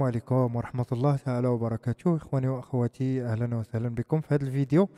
السلام عليكم ورحمة الله تعالى وبركاته إخواني وأخواتي أهلا وسهلا بكم في هذا الفيديو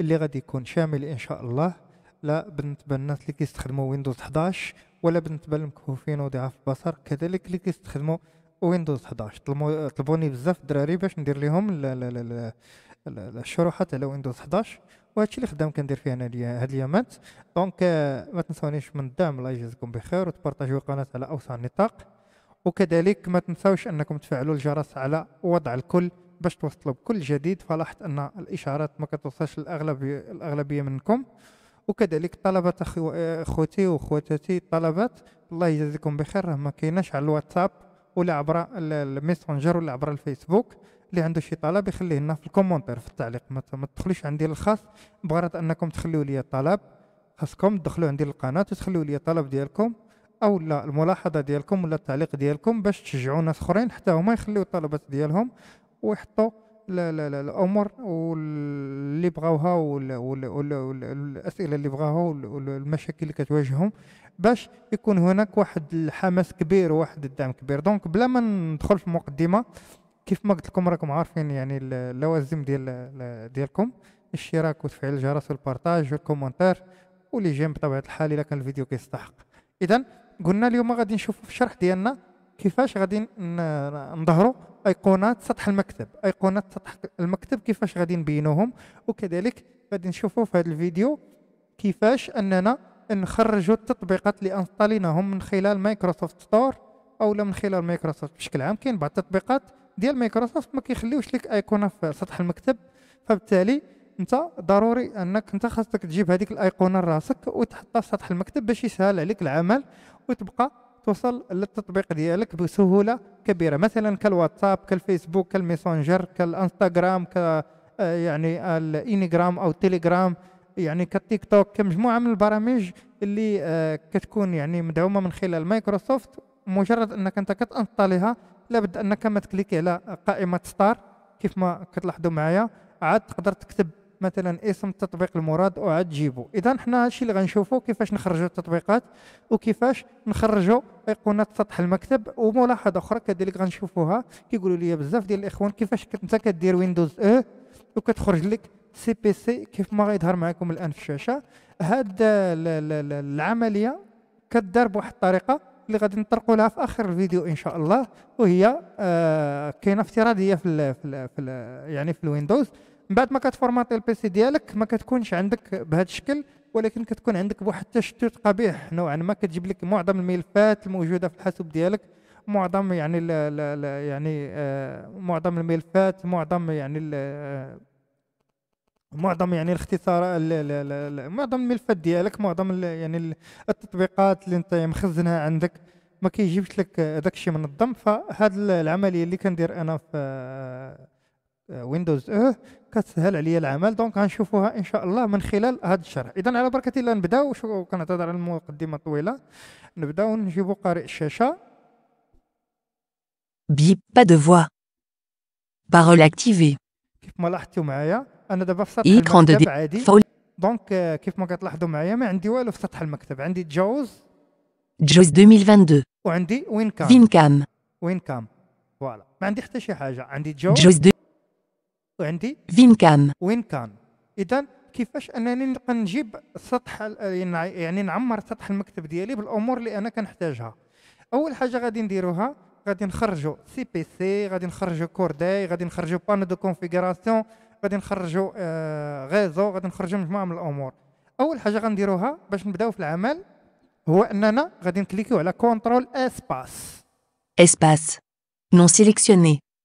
اللي غادي يكون شامل إن شاء الله لا بالنسبة للناس اللي كيستخدموا ويندوز 11 ولا بالنسبة للمكفوفين وضعاف البصر كذلك اللي كيستخدموا ويندوز 11 طلبوني بزاف الدراري باش ندير لهم الشروحات على ويندوز 11 وهادشي اللي خدام كندير فيه انا هاد اليامات دونك آه، ما تنسونيش من الدعم الله يجازيكم بخير وتبارطاجيو القناه على اوسع النطاق وكذلك ما تنساوش انكم تفعلوا الجرس على وضع الكل باش توصلوا بكل جديد فلاحظت ان الاشارات ما كتوصلش الاغلبيه الاغلبيه منكم وكذلك طلبة اخوتي واخواتاتي الطلبات الله يجازيكم بخير راه ما كايناش على الواتساب ولا عبر الميسنجر ولا عبر الفيسبوك اللي عنده شي طلب يخليه لنا في الكومونتير في التعليق ما تدخلوش عندي الخاص بغرض انكم تخليوا لي طلب خاصكم تدخلوا عندي القناه وتخليوا لي الطلب ديالكم او لا الملاحظه ديالكم ولا التعليق ديالكم باش تشجعوا ناس اخرين حتى هما يخليو الطلبات ديالهم ويحطوا لا لا لا الامور اللي بغاوها والاسئله اللي بغاوها والمشاكل اللي كتواجههم باش يكون هناك واحد الحماس كبير وواحد الدعم كبير دونك بلا ما ندخل في المقدمه كيف ما قلت لكم راكم عارفين يعني اللوازم ديال ديالكم الاشتراك وتفعيل الجرس والبارتاج والكومنتار واللي جيم بطبيعه الحال الا كان الفيديو كيستحق اذا قلنا اليوم غادي نشوفوا في الشرح ديالنا كيفاش غادي نظهروا ايقونات سطح المكتب ايقونات سطح المكتب كيفاش غادي نبينوهم وكذلك غادي نشوفوا في هذا الفيديو كيفاش اننا نخرجوا التطبيقات اللي انستاليناهم من خلال مايكروسوفت ستور او لا من خلال مايكروسوفت بشكل عام كاين بعض التطبيقات ديال مايكروسوفت ما كيخليوش لك ايقونه في سطح المكتب فبالتالي انت ضروري انك انت خاصك تجيب هذيك الايقونه لراسك وتحطها في سطح المكتب باش يسهل عليك العمل وتبقى توصل للتطبيق ديالك بسهوله كبيره مثلا كالواتساب كالفيسبوك كالميسونجر كالانستغرام ك آه، يعني الانيغرام او التليجرام يعني كالتيك توك كمجموعه من البرامج اللي آه، كتكون يعني مدعومه من خلال مايكروسوفت مجرد انك انت كتانطاليها لابد انك ما تكليكي على قائمه ستار كيف ما كتلاحظوا معايا عاد تقدر تكتب مثلا اسم التطبيق المراد وعاد تجيبو اذا حنا هادشي اللي غنشوفو كيفاش نخرجوا التطبيقات وكيفاش نخرجوا ايقونات سطح المكتب وملاحظه اخرى كذلك غنشوفوها كيقولوا لي بزاف ديال الاخوان كيفاش انت كدير ويندوز اه وكتخرج لك سي بي سي كيف ما غيظهر معكم الان في الشاشه هاد العمليه كدار بواحد الطريقه اللي غادي نطرقوا لها في اخر الفيديو ان شاء الله وهي آه كاينه افتراضيه في الـ في الـ في يعني في الويندوز من بعد ما كتفورماتي البي سي ديالك ما كتكونش عندك بهذا الشكل ولكن كتكون عندك بواحد التشتت قبيح نوعا ما كتجيب لك معظم الملفات الموجوده في الحاسوب ديالك معظم يعني الـ الـ يعني آه معظم الملفات معظم يعني آه معظم يعني الاختصار ال معظم الملفات ديالك معظم يعني التطبيقات اللي انت مخزنها عندك ما كيجيبش لك داكشي منظم فهاد العمليه اللي كندير انا في آه، ويندوز اه e, كتسهل عليا العمل دونك غنشوفوها ان شاء الله من خلال هذا الشرح اذا على بركه الله نبداو كنعتذر على المقدمه الطويله نبداو نجيبو قارئ الشاشه بيب با دو فوا بارول اكتيفي كيف ما لاحظتوا معايا انا دابا في سطح المكتب عادي دونك آه، كيف ما كتلاحظوا معايا ما عندي والو في سطح المكتب عندي جوز جوز 2022 وعندي وين كام وين كام وين كام فوالا ما عندي حتى شي حاجه عندي جوز جوز وعندي كان وين كان اذا كيفاش انني نبقى نجيب سطح يعني, يعني نعمر سطح المكتب ديالي بالامور اللي انا كنحتاجها اول حاجه غادي نديروها غادي نخرجوا سي بي سي غادي نخرجوا كورداي غادي نخرجوا بانو دو كونفيغوراسيون غادي نخرجوا آه غازو غادي نخرجوا مجموعه من الامور اول حاجه غنديروها باش نبداو في العمل هو اننا غادي نكليكيو على كونترول اسباس اسباس نون سيليكسيوني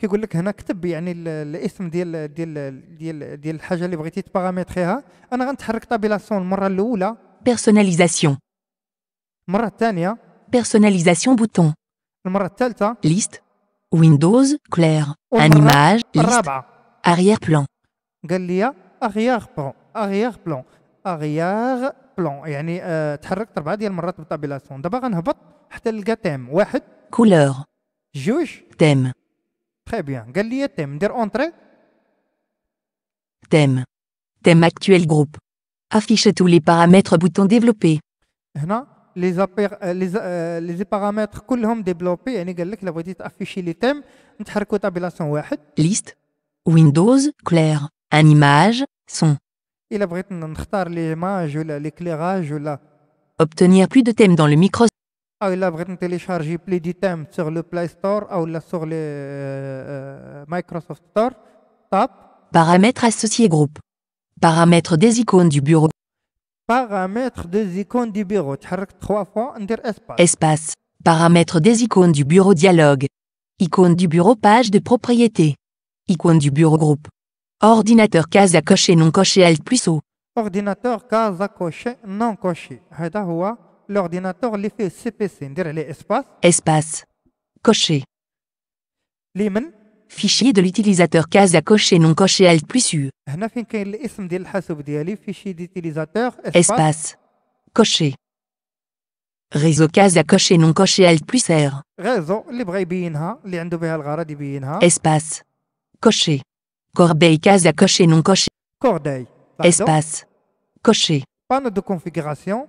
كيقول لك هنا كتب يعني الاسم ديال ديال ديال ديال الحاجه اللي بغيتي تبارامتريها انا غنتحرك طابيلاسيون المره الاولى بيرسوناليزاسيون المره الثانيه بيرسوناليزاسيون بوتون المره الثالثه ليست ويندوز كلير ان ايماج الرابعه اريير بلان قال لي اريير بلان اريير بلان اريير بلان يعني أه تحركت اربعه ديال المرات بالطابيلاسيون دابا غنهبط حتى نلقى تيم واحد كولور جوج تيم Très bien. قال لي thème. de entrée. Thème. Thème actuel groupe. Affiche tous les paramètres bouton développé. هنا les euh, euh, les paramètres كلهم développés que قال لك لا les thèmes. لي تيم نتحركوا طابلاسيون واحد. Liste. Windows. Clair. Un image. Son. إلا بغيت نختار ليماج ولا l'éclairage ولا Obtenir plus de thèmes dans le micro sur le Play Store ou sur le euh, Microsoft Store. Top. Paramètres associés groupe. Paramètres des icônes du bureau. Paramètres des icônes du bureau. trois fois, espace. Espace. Paramètres des icônes du bureau dialogue. Icône du bureau page de propriété. Icône du bureau groupe. Ordinateur case à cocher non coché Alt plus O. Ordinateur case à cocher non coché. C'est l'ordinateur les fait CPC, dire les espace. Espace. Cocher. fichier de l'utilisateur case à cocher non cocher alt plus U. fichier d'utilisateur espace. Cocher. Réseau case à cocher non coché alt plus R. réseau اللي بغا يبينها اللي عنده بها espace. Cocher. Corbeille case à cocher non cocher. Corbeille. espace. Cocher. Panneau de configuration.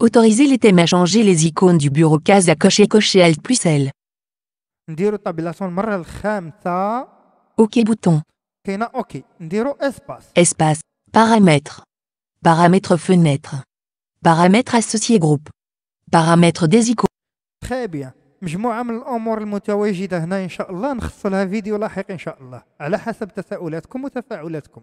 Autoriser les thèmes à changer les icônes du bureau case à cocher cocher Alt plus L. OK bouton. Espace. Paramètres. Paramètres fenêtres. Paramètres associés groupe. Paramètres des icônes. Très bien. مجموعة من الأمور المتواجدة هنا إن شاء الله نخص لها فيديو لاحق إن شاء الله على حسب تساؤلاتكم وتفاعلاتكم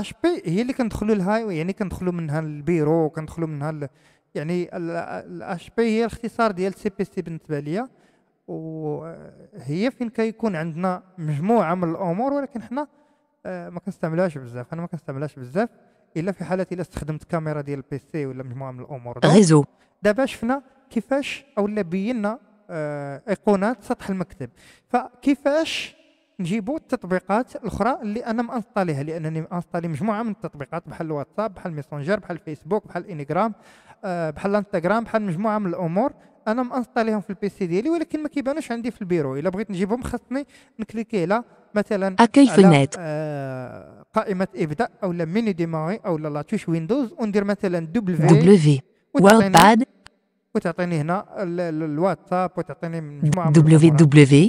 اش بي هي اللي كندخلوا الهاي يعني كندخلوا منها البيرو كندخلوا منها يعني ال يعني الاش بي هي الاختصار ديال سي بي سي بالنسبه ليا وهي فين كيكون عندنا مجموعه من الامور ولكن حنا آه، ما كنستعملوهاش بزاف انا ما كنستعملهاش بزاف الا في حالة الا استخدمت كاميرا ديال البي سي ولا مجموعه من الامور غيزو دابا شفنا كيفاش اولا بينا آه، ايقونات سطح المكتب فكيفاش نجيبوا التطبيقات الاخرى اللي انا مانستاليها لانني مانستالي مجموعه من التطبيقات بحال الواتساب بحال الميسنجر بحال الفيسبوك بحال الانستغرام آه، بحال الانستغرام بحال مجموعه من الامور انا مانستاليهم في البيسي ديالي ولكن ما كيبانوش عندي في البيرو الا بغيت نجيبهم خاصني نكليكي على مثلا في النت آه قائمه ابدا او لا ميني ديماري او لا لاتوش ويندوز وندير مثلا دبليو وورد باد وتعطيني هنا الواتساب وتعطيني مجموعه من دبليو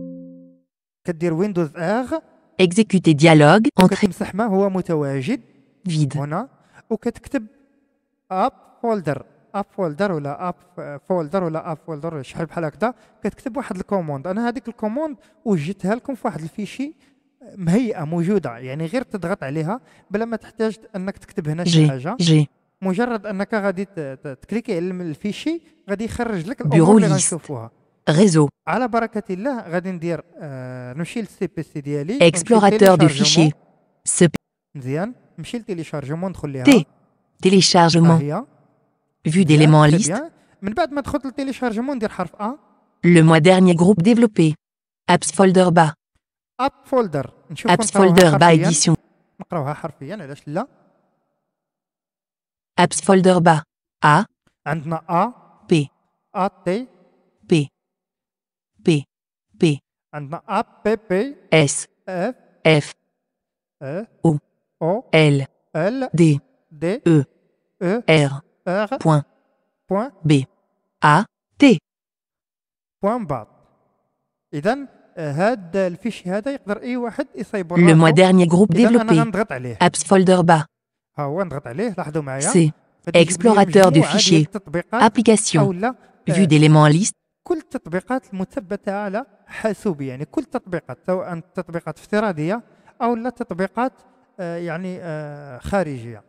كدير ويندوز اغ اكزيكوتي ديالوج انتري كتمسح ما هو متواجد فيد هنا وكتكتب اب فولدر اب فولدر ولا اب فولدر ولا اب فولدر ولا شحال بحال هكذا كتكتب واحد الكوموند انا هذيك الكوموند وجدتها لكم في واحد الفيشي مهيئه موجوده يعني غير تضغط عليها بلا ما تحتاج انك تكتب هنا شي حاجه جي. مجرد انك غادي تكليكي على الفيشي غادي يخرج لك الامور اللي غنشوفوها réseau. Euh, Explorateur de fichiers. Téléchargement. Vue d'éléments en liste. Le mois dernier groupe développé. Apps folder bas. Apps folder bas édition. Apps folder bas. A. P. P. S F e, O L D E, e R point B A T Le mois dernier groupe développé apps folder bas C explorateur de fichiers application vue d'éléments en liste حاسوبي يعني كل التطبيقات سواء تطبيقات افتراضيه او لا تطبيقات آه، يعني آه، خارجيه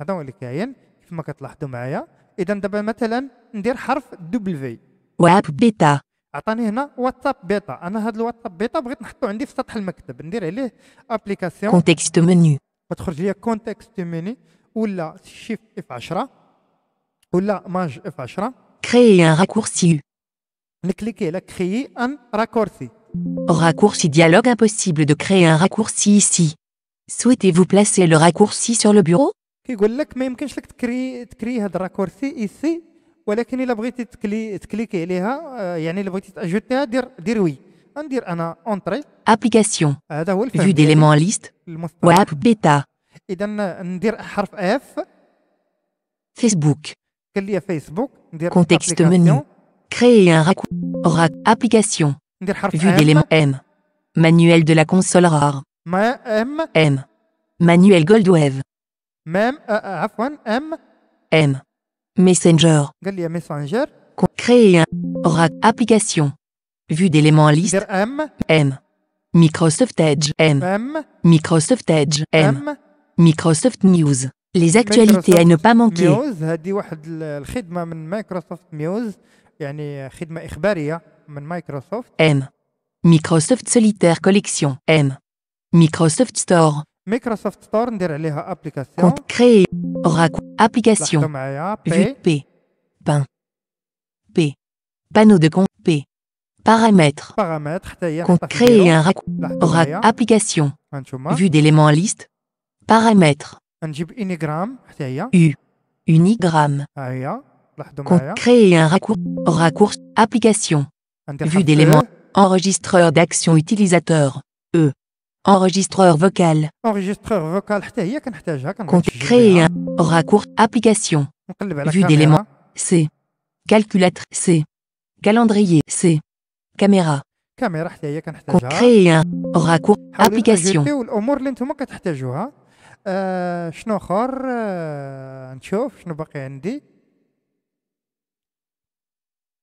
هذا هو اللي كاين كما كتلاحظوا معايا اذا دابا مثلا ندير حرف دبل في واب بيتا عطاني هنا واتساب بيتا انا هذا الواتساب بيتا بغيت نحطو عندي في سطح المكتب ندير عليه ابليكاسيون كونتكست منيو وتخرج لي كونتكست منيو ولا شيفت اف 10 ولا ماج اف 10 كريي ان راكورسي raccourci. dialogue impossible de créer un raccourci ici. Souhaitez-vous placer le raccourci sur le bureau Application euh, Vue d'éléments en liste. تكري تكري euh, Facebook. الراكورسي menu. Créer un rack, Application. Vue d'éléments M. Manuel de la console rare. M. Manuel Goldwave. E. E. M. M. Messenger. Messenger. Créer un rack, Application. Vue d'éléments liste. M. Microsoft Edge. M. Microsoft Edge. M. Microsoft News. Les actualités à ne pas manquer. M Microsoft Solitaire Collection M Microsoft Store Microsoft Store Compte Application Vue P Pain P Panneau de compte P Paramètres Compte un Application Vue d'éléments en liste Paramètres U Unigramme bah, Créer un raccourci, application, vue d'éléments, e. enregistreur d'action utilisateur, E. Enregistreur vocal. Enregistreur vocal, Créer un hein. raccourci, application, vue d'éléments, hein. C. Calculatrice, C. Calendrier, C. Caméra. Créer un raccourci, application.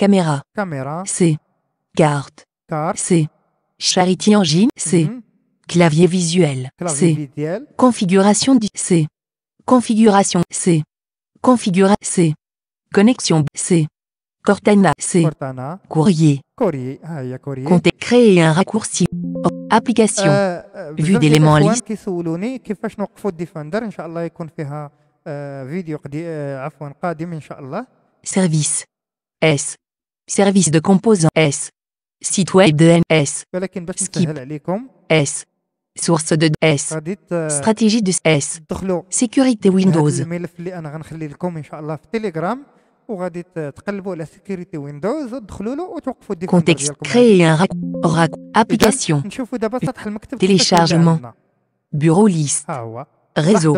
Caméra. C. Carte. C. Charity Engine. C. Mhm. Clavier visuel. C. Configuration du C. Configuration C. Configuration C. Connexion C. Cortana C. Cortana. Courrier. Courrier. Ah, Comptez créer un raccourci. Oh, application. Euh, euh, Vue d'éléments en liste. Euh, Service. S. Service de composants S. Site web de NS. Skip. S. Source de S. Stratégie de S. Sécurité Windows. Contexte. Créer un rack. Application. Téléchargement. Bureau liste. Réseau.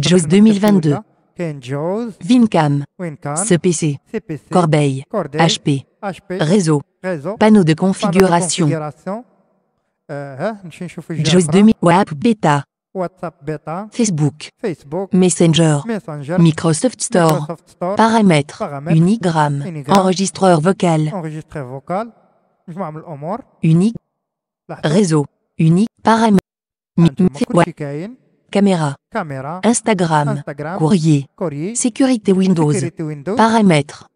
JOS 2022. Vincam, CPC, Corbeil, HP, Réseau, Panneau de configuration, euh, hein, JOS 2000, WhatsApp Beta, Facebook, Messenger, Microsoft Store, Paramètres, Unigram, Enregistreur vocal, Unique, Réseau, Unique, Paramètres, ah, Caméra. Instagram. Courrier. Sécurité Windows. Paramètres.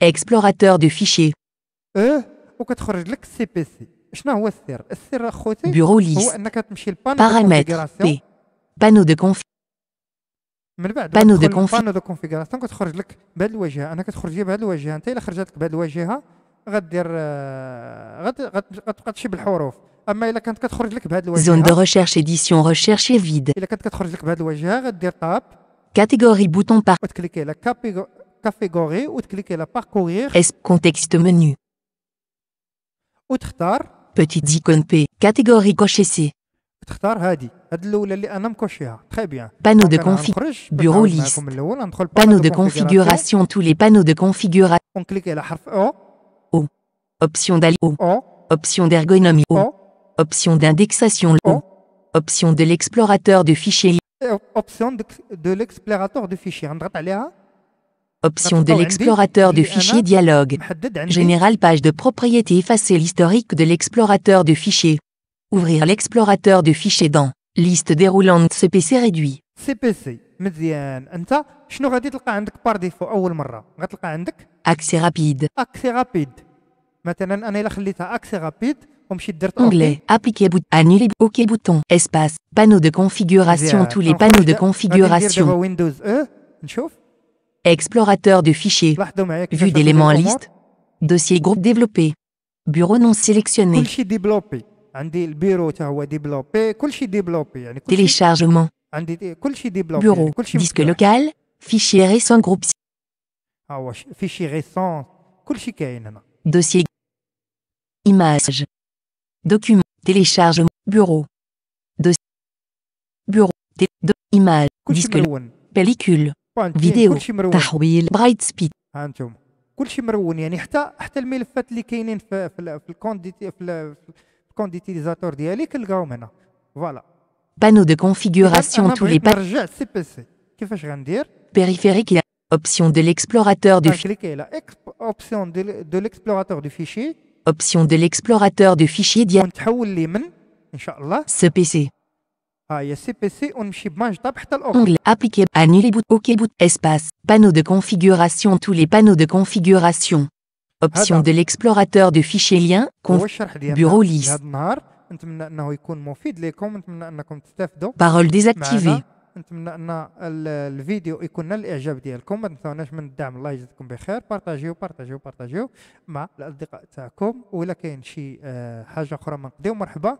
Explorateur de fichiers. E, Bureau Paramètres. Panneau de config de zone de recherche édition recherche vide catégorie bouton parcourir S, contexte menu Petite icône p catégorie coché c Panneau de configuration, bureau liste, panneau de configuration, tous les panneaux de configuration. Option d'aller O. Option d'ergonomie O. Option d'indexation O. Option de l'explorateur de fichiers. Option de l'explorateur de fichiers. Option de l'explorateur de fichiers dialogue. Général page de propriété effacer l'historique de l'explorateur de fichiers. Ouvrir l'explorateur de fichiers dans liste déroulante CPC réduit. CPC rapide. Anta, شنو غادي appliquer bout, OK bouton, espace, panneau de configuration, tous les panneaux de configuration. E, Explorateur de fichiers, bah, vue d'éléments en liste, dossier groupe développé, bureau non sélectionné. Téléchargement. Bureau. Disque local. Fichier récent groupe. Fichier récent. Dossier. Image. Document. Téléchargement. Bureau. Bureau. Images Disque. local Pellicule. Vidéo Brightspeed Panneau de configuration tous les panneaux Périphérique Option de l'explorateur de fichier. Option de l'explorateur de l'explorateur de fichier dia. CPC. Ah, appliquer annuler OK espace panneau de configuration tous les panneaux de configuration Option de l'explorateur de fichiers liens, bureau liste. Parole désactivée. نتمنى ان الفيديو يكون نال الاعجاب ديالكم ما تنساوناش من الدعم الله يجزيكم بخير بارطاجيو بارطاجيو بارطاجيو مع الاصدقاء تاعكم ولا كاين شي آه، حاجه اخرى من قديم مرحبا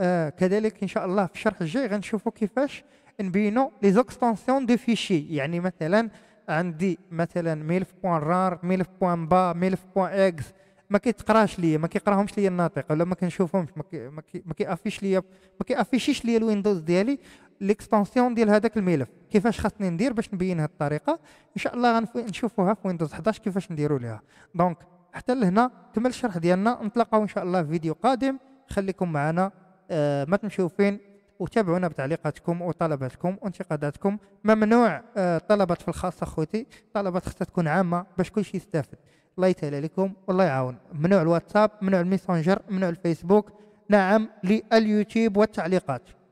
آه، كذلك ان شاء الله في الشرح الجاي غنشوفوا كيفاش نبينوا لي زوكستونسيون دو فيشي يعني مثلا عندي مثلا ملف بوان رار ملف بوان با ملف بوان اكس ما كيتقراش ليا ما كيقراهمش ليا الناطق ولا ما كنشوفهمش ما كيافيش ليا ما كيافيشيش ليا الويندوز ديالي ليكستونسيون ديال هذاك الملف كيفاش خاصني ندير باش نبين هذه الطريقه ان شاء الله غنشوفوها في ويندوز 11 كيفاش نديروا ليها دونك حتى لهنا كمل الشرح ديالنا نتلاقاو ان شاء الله في فيديو قادم خليكم معنا آه ما تمشيو فين وتابعونا بتعليقاتكم وطلباتكم وانتقاداتكم ممنوع آه، طلبات في الخاص اخوتي طلبات خصها تكون عامه باش كل شيء يستافد الله يتهلا لكم والله يعاون ممنوع الواتساب ممنوع الميسنجر ممنوع الفيسبوك نعم لليوتيوب والتعليقات